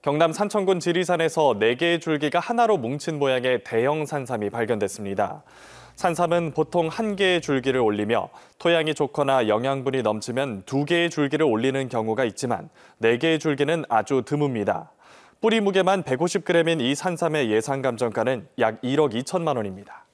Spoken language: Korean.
경남 산천군 지리산에서 4개의 줄기가 하나로 뭉친 모양의 대형 산삼이 발견됐습니다. 산삼은 보통 1개의 줄기를 올리며 토양이 좋거나 영양분이 넘치면 2개의 줄기를 올리는 경우가 있지만 4개의 줄기는 아주 드뭅니다. 뿌리 무게만 150g인 이 산삼의 예상 감정가는 약 1억 2천만 원입니다.